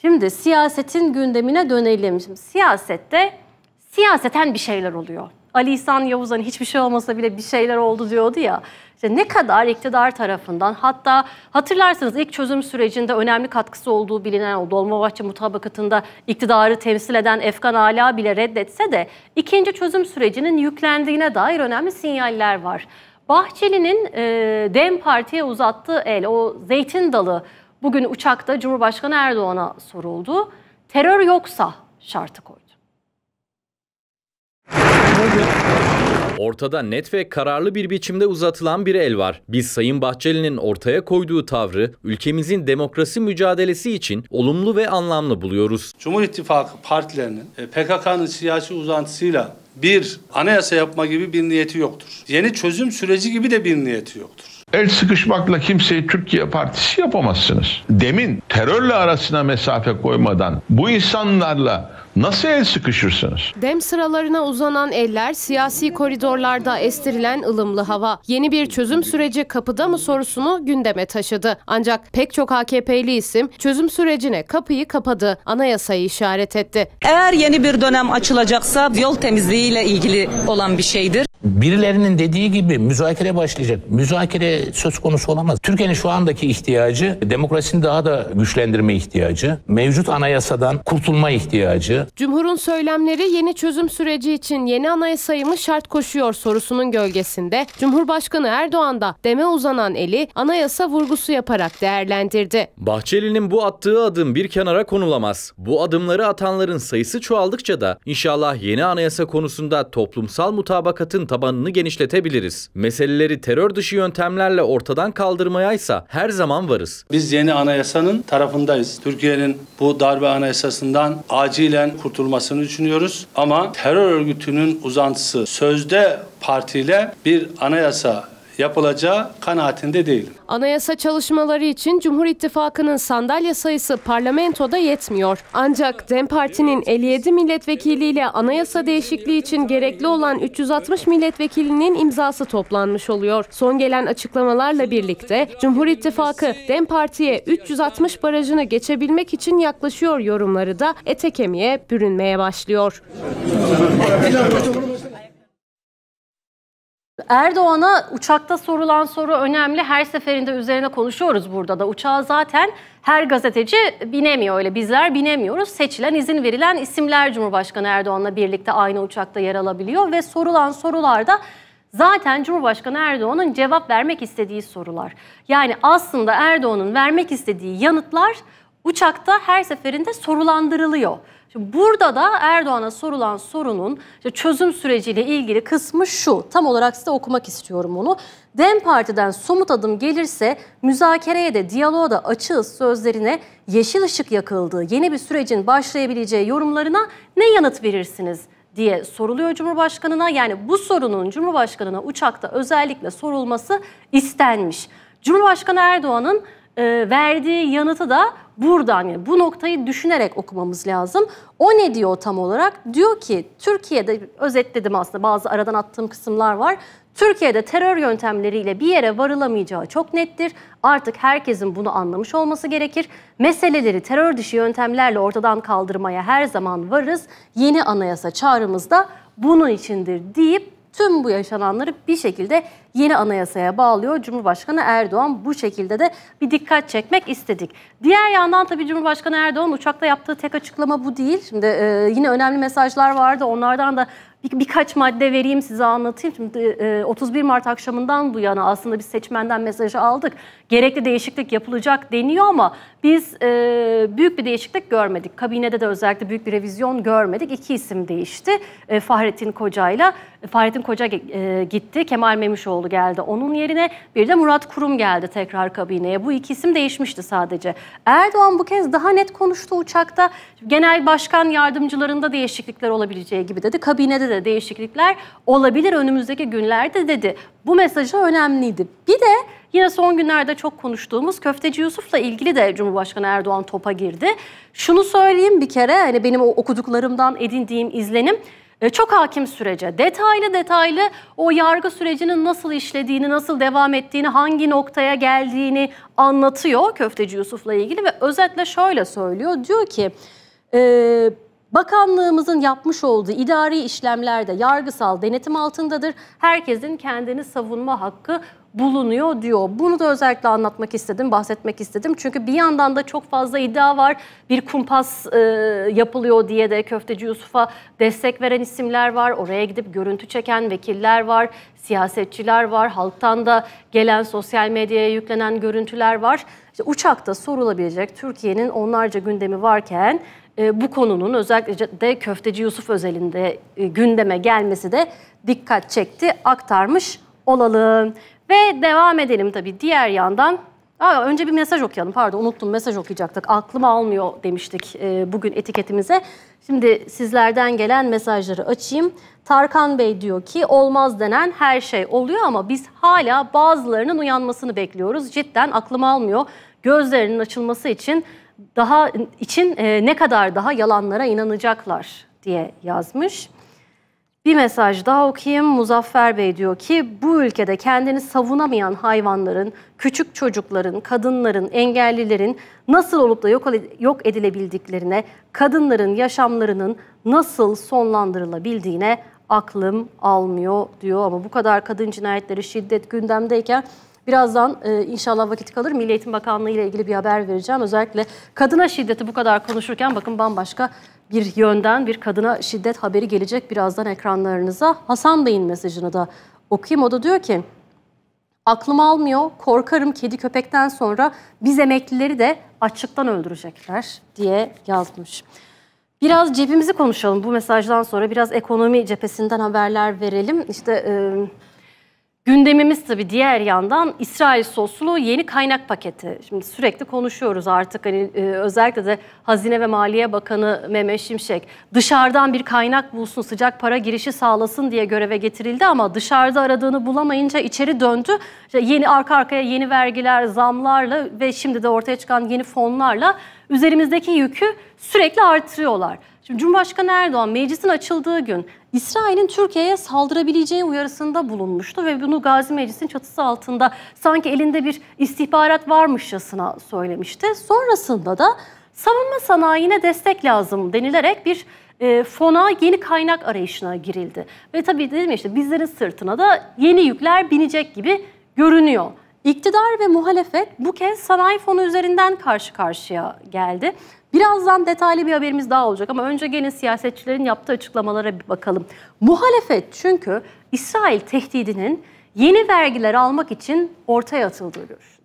Şimdi siyasetin gündemine dönelim. Şimdi siyasette siyaseten bir şeyler oluyor. Ali İhsan Yavuz hani hiçbir şey olmasa bile bir şeyler oldu diyordu ya. İşte ne kadar iktidar tarafından hatta hatırlarsanız ilk çözüm sürecinde önemli katkısı olduğu bilinen o Dolmabahçe mutabakatında iktidarı temsil eden Efkan Ala bile reddetse de ikinci çözüm sürecinin yüklendiğine dair önemli sinyaller var. Bahçeli'nin e, Dem Parti'ye uzattığı el, o zeytin dalı bugün uçakta Cumhurbaşkanı Erdoğan'a soruldu. Terör yoksa şartı koydu. Ortada net ve kararlı bir biçimde uzatılan bir el var. Biz Sayın Bahçeli'nin ortaya koyduğu tavrı ülkemizin demokrasi mücadelesi için olumlu ve anlamlı buluyoruz. Cumhur İttifakı partilerinin e, PKK'nın siyasi uzantısıyla bir anayasa yapma gibi bir niyeti yoktur. Yeni çözüm süreci gibi de bir niyeti yoktur. El sıkışmakla kimseyi Türkiye Partisi yapamazsınız. Demin terörle arasına mesafe koymadan bu insanlarla Nasıl el sıkışırsınız? Dem sıralarına uzanan eller, siyasi koridorlarda estirilen ılımlı hava. Yeni bir çözüm süreci kapıda mı sorusunu gündeme taşıdı. Ancak pek çok AKP'li isim çözüm sürecine kapıyı kapadı. Anayasayı işaret etti. Eğer yeni bir dönem açılacaksa yol temizliğiyle ilgili olan bir şeydir. Birilerinin dediği gibi müzakere başlayacak. Müzakere söz konusu olamaz. Türkiye'nin şu andaki ihtiyacı demokrasinin daha da güçlendirme ihtiyacı, mevcut anayasadan kurtulma ihtiyacı, Cumhur'un söylemleri yeni çözüm süreci için yeni anayasayı mı şart koşuyor sorusunun gölgesinde Cumhurbaşkanı Erdoğan da deme uzanan eli anayasa vurgusu yaparak değerlendirdi. Bahçeli'nin bu attığı adım bir kenara konulamaz. Bu adımları atanların sayısı çoğaldıkça da inşallah yeni anayasa konusunda toplumsal mutabakatın tabanını genişletebiliriz. Meseleleri terör dışı yöntemlerle ortadan kaldırmaya ise her zaman varız. Biz yeni anayasanın tarafındayız. Türkiye'nin bu darbe anayasasından acilen kurtulmasını düşünüyoruz. Ama terör örgütünün uzantısı sözde partiyle bir anayasa yapılacağı kanaatinde değilim. Anayasa çalışmaları için Cumhur İttifakı'nın sandalye sayısı parlamentoda yetmiyor. Ancak DEM Parti'nin 57 milletvekiliyle anayasa değişikliği için gerekli olan 360 milletvekilinin imzası toplanmış oluyor. Son gelen açıklamalarla birlikte Cumhur İttifakı DEM Parti'ye 360 barajını geçebilmek için yaklaşıyor yorumları da ete kemiğe bürünmeye başlıyor. Erdoğan'a uçakta sorulan soru önemli. Her seferinde üzerine konuşuyoruz burada da. Uçağa zaten her gazeteci binemiyor öyle. Bizler binemiyoruz. Seçilen, izin verilen isimler Cumhurbaşkanı Erdoğan'la birlikte aynı uçakta yer alabiliyor ve sorulan sorularda zaten Cumhurbaşkanı Erdoğan'ın cevap vermek istediği sorular. Yani aslında Erdoğan'ın vermek istediği yanıtlar uçakta her seferinde sorulandırılıyor. Şimdi burada da Erdoğan'a sorulan sorunun çözüm süreciyle ilgili kısmı şu. Tam olarak size okumak istiyorum onu. DEM Parti'den somut adım gelirse müzakereye de diyaloğa da açığız sözlerine yeşil ışık yakıldığı yeni bir sürecin başlayabileceği yorumlarına ne yanıt verirsiniz? diye soruluyor Cumhurbaşkanı'na. Yani bu sorunun Cumhurbaşkanı'na uçakta özellikle sorulması istenmiş. Cumhurbaşkanı Erdoğan'ın e, verdiği yanıtı da buradan yani bu noktayı düşünerek okumamız lazım. O ne diyor tam olarak? Diyor ki Türkiye'de özetledim aslında bazı aradan attığım kısımlar var. Türkiye'de terör yöntemleriyle bir yere varılamayacağı çok nettir. Artık herkesin bunu anlamış olması gerekir. Meseleleri terör dışı yöntemlerle ortadan kaldırmaya her zaman varız. Yeni anayasa çağrımız da bunun içindir deyip tüm bu yaşananları bir şekilde yeni anayasaya bağlıyor Cumhurbaşkanı Erdoğan. Bu şekilde de bir dikkat çekmek istedik. Diğer yandan tabii Cumhurbaşkanı Erdoğan uçakta yaptığı tek açıklama bu değil. Şimdi e, yine önemli mesajlar vardı. Onlardan da bir, birkaç madde vereyim size anlatayım. Şimdi e, 31 Mart akşamından bu yana aslında biz seçmenden mesajı aldık. Gerekli değişiklik yapılacak deniyor ama biz e, büyük bir değişiklik görmedik. Kabinede de özellikle büyük bir revizyon görmedik. İki isim değişti. E, Fahrettin Koca ile Fahrettin Koca e, gitti. Kemal Memişoğlu Kılıçdaroğlu geldi. Onun yerine bir de Murat Kurum geldi tekrar kabineye. Bu iki isim değişmişti sadece. Erdoğan bu kez daha net konuştu uçakta. Genel başkan yardımcılarında değişiklikler olabileceği gibi dedi. Kabinede de değişiklikler olabilir önümüzdeki günlerde dedi. Bu mesajı önemliydi. Bir de Yine son günlerde çok konuştuğumuz Köfteci Yusuf'la ilgili de Cumhurbaşkanı Erdoğan topa girdi. Şunu söyleyeyim bir kere hani benim okuduklarımdan edindiğim izlenim e, çok hakim sürece. Detaylı detaylı o yargı sürecinin nasıl işlediğini, nasıl devam ettiğini, hangi noktaya geldiğini anlatıyor Köfteci Yusuf'la ilgili ve özetle şöyle söylüyor. Diyor ki... E, bakanlığımızın yapmış olduğu idari işlemlerde yargısal denetim altındadır. Herkesin kendini savunma hakkı bulunuyor diyor. Bunu da özellikle anlatmak istedim, bahsetmek istedim. Çünkü bir yandan da çok fazla iddia var. Bir kumpas e, yapılıyor diye de Köfteci Yusuf'a destek veren isimler var. Oraya gidip görüntü çeken vekiller var, siyasetçiler var. Halktan da gelen sosyal medyaya yüklenen görüntüler var. İşte uçakta sorulabilecek Türkiye'nin onlarca gündemi varken e, bu konunun özellikle de Köfteci Yusuf özelinde e, gündeme gelmesi de dikkat çekti, aktarmış olalım. Ve devam edelim tabii diğer yandan. Aa, önce bir mesaj okuyalım. Pardon unuttum mesaj okuyacaktık. Aklıma almıyor demiştik e, bugün etiketimize. Şimdi sizlerden gelen mesajları açayım. Tarkan Bey diyor ki olmaz denen her şey oluyor ama biz hala bazılarının uyanmasını bekliyoruz. Cidden aklıma almıyor. Gözlerinin açılması için daha için e, ne kadar daha yalanlara inanacaklar diye yazmış. Bir mesaj daha okuyayım. Muzaffer Bey diyor ki bu ülkede kendini savunamayan hayvanların, küçük çocukların, kadınların, engellilerin nasıl olup da yok edilebildiklerine, kadınların yaşamlarının nasıl sonlandırılabildiğine aklım almıyor diyor. Ama bu kadar kadın cinayetleri şiddet gündemdeyken Birazdan e, inşallah vakit kalır Milli Eğitim Bakanlığı ile ilgili bir haber vereceğim. Özellikle kadına şiddeti bu kadar konuşurken bakın bambaşka bir yönden bir kadına şiddet haberi gelecek birazdan ekranlarınıza. Hasan Bey'in mesajını da okuyayım. O da diyor ki aklım almıyor korkarım kedi köpekten sonra biz emeklileri de açlıktan öldürecekler diye yazmış. Biraz cebimizi konuşalım bu mesajdan sonra biraz ekonomi cephesinden haberler verelim. İşte... E, Gündemimiz tabii diğer yandan İsrail soslu yeni kaynak paketi. Şimdi sürekli konuşuyoruz artık hani e, özellikle de Hazine ve Maliye Bakanı Mehmet Şimşek dışarıdan bir kaynak bulsun, sıcak para girişi sağlasın diye göreve getirildi ama dışarıda aradığını bulamayınca içeri döndü. İşte yeni arka arkaya yeni vergiler, zamlarla ve şimdi de ortaya çıkan yeni fonlarla üzerimizdeki yükü sürekli artırıyorlar. Şimdi Cumhurbaşkanı Erdoğan meclisin açıldığı gün İsrail'in Türkiye'ye saldırabileceği uyarısında bulunmuştu ve bunu Gazi Meclisin çatısı altında sanki elinde bir istihbarat varmışçasına söylemişti. Sonrasında da savunma sanayine destek lazım denilerek bir e, fona yeni kaynak arayışına girildi. Ve tabii dedim ya işte bizlerin sırtına da yeni yükler binecek gibi görünüyor. İktidar ve muhalefet bu kez sanayi fonu üzerinden karşı karşıya geldi. Birazdan detaylı bir haberimiz daha olacak ama önce gene siyasetçilerin yaptığı açıklamalara bir bakalım. Muhalefet çünkü İsrail tehdidinin yeni vergiler almak için ortaya atıldığı görüşü.